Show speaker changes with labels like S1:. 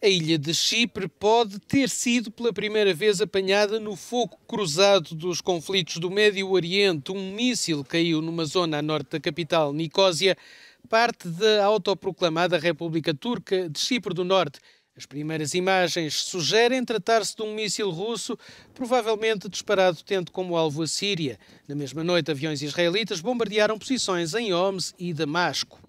S1: A ilha de Chipre pode ter sido pela primeira vez apanhada no fogo cruzado dos conflitos do Médio Oriente. Um míssil caiu numa zona a norte da capital, Nicósia, parte da autoproclamada República Turca de Chipre do Norte. As primeiras imagens sugerem tratar-se de um míssil russo, provavelmente disparado tendo como alvo a Síria. Na mesma noite, aviões israelitas bombardearam posições em Homs e Damasco.